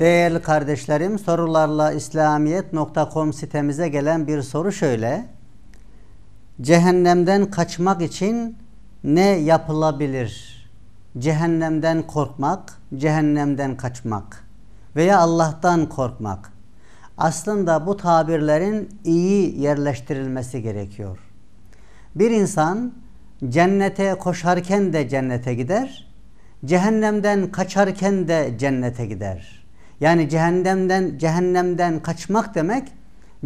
Değerli kardeşlerim, sorularla İslamiyet.com sitemize gelen bir soru şöyle. Cehennemden kaçmak için ne yapılabilir? Cehennemden korkmak, cehennemden kaçmak veya Allah'tan korkmak. Aslında bu tabirlerin iyi yerleştirilmesi gerekiyor. Bir insan cennete koşarken de cennete gider, cehennemden kaçarken de cennete gider.'' Yani cehennemden cehennemden kaçmak demek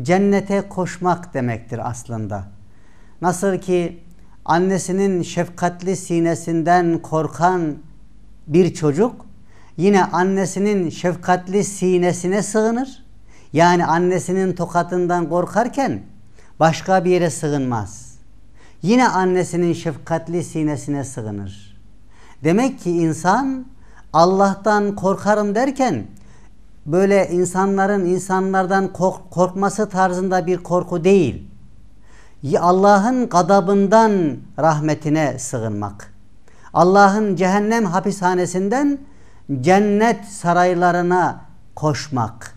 cennete koşmak demektir aslında. Nasıl ki annesinin şefkatli sinesinden korkan bir çocuk yine annesinin şefkatli sinesine sığınır. Yani annesinin tokatından korkarken başka bir yere sığınmaz. Yine annesinin şefkatli sinesine sığınır. Demek ki insan Allah'tan korkarım derken böyle insanların insanlardan kork korkması tarzında bir korku değil. Allah'ın gadabından rahmetine sığınmak. Allah'ın cehennem hapishanesinden cennet saraylarına koşmak.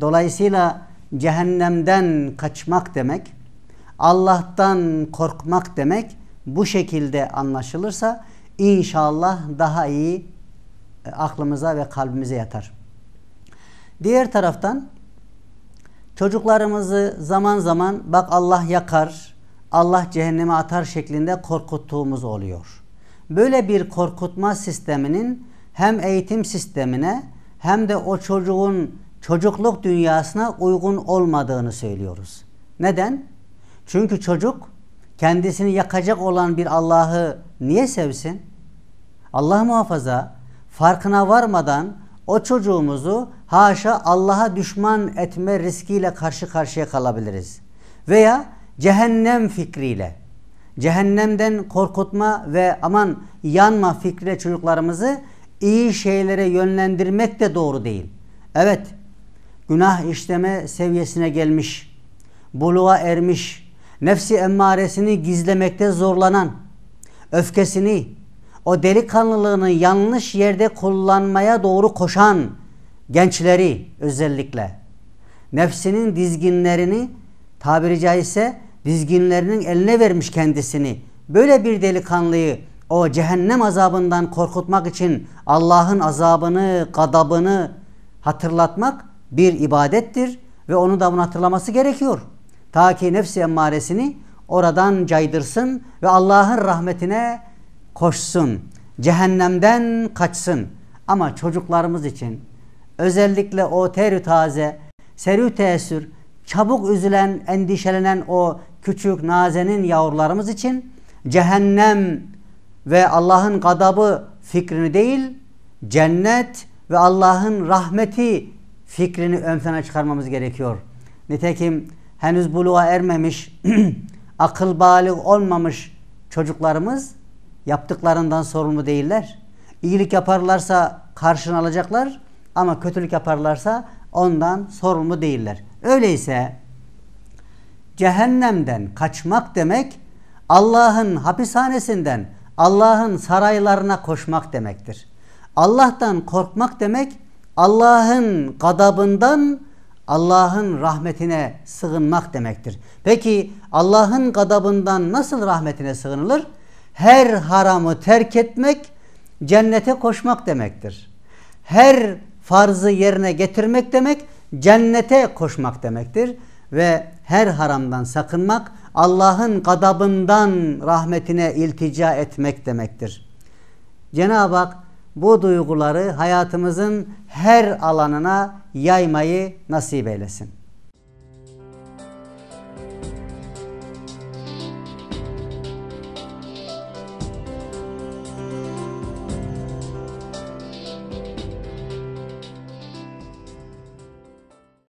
Dolayısıyla cehennemden kaçmak demek, Allah'tan korkmak demek bu şekilde anlaşılırsa inşallah daha iyi e, aklımıza ve kalbimize yatar. Diğer taraftan çocuklarımızı zaman zaman bak Allah yakar, Allah cehenneme atar şeklinde korkuttuğumuz oluyor. Böyle bir korkutma sisteminin hem eğitim sistemine hem de o çocuğun çocukluk dünyasına uygun olmadığını söylüyoruz. Neden? Çünkü çocuk kendisini yakacak olan bir Allah'ı niye sevsin? Allah muhafaza farkına varmadan o çocuğumuzu haşa Allah'a düşman etme riskiyle karşı karşıya kalabiliriz. Veya cehennem fikriyle, cehennemden korkutma ve aman yanma fikriyle çocuklarımızı iyi şeylere yönlendirmek de doğru değil. Evet, günah işleme seviyesine gelmiş, buluğa ermiş, nefsi emmaresini gizlemekte zorlanan, öfkesini, o delikanlılığını yanlış yerde kullanmaya doğru koşan, gençleri özellikle nefsinin dizginlerini tabiri caizse dizginlerinin eline vermiş kendisini. Böyle bir delikanlıyı o cehennem azabından korkutmak için Allah'ın azabını, gadabını hatırlatmak bir ibadettir ve onu da bunu hatırlaması gerekiyor. Ta ki nefsi emmaresini oradan caydırsın ve Allah'ın rahmetine koşsun. Cehennemden kaçsın. Ama çocuklarımız için, özellikle o terü taze, serü teessür, çabuk üzülen, endişelenen o küçük nazenin yavrularımız için cehennem ve Allah'ın gadabı fikrini değil, cennet ve Allah'ın rahmeti fikrini ön plana çıkarmamız gerekiyor. Nitekim henüz buluğa ermemiş, akıl balık olmamış çocuklarımız yaptıklarından sorumlu değiller. İyilik yaparlarsa karşını alacaklar. Ama kötülük yaparlarsa ondan sorumlu değiller. Öyleyse cehennemden kaçmak demek Allah'ın hapishanesinden Allah'ın saraylarına koşmak demektir. Allah'tan korkmak demek Allah'ın gadabından Allah'ın rahmetine sığınmak demektir. Peki Allah'ın gadabından nasıl rahmetine sığınılır? Her haramı terk etmek cennete koşmak demektir. Her farzı yerine getirmek demek cennete koşmak demektir. Ve her haramdan sakınmak Allah'ın gadabından rahmetine iltica etmek demektir. Cenab-ı Hak bu duyguları hayatımızın her alanına yaymayı nasip eylesin.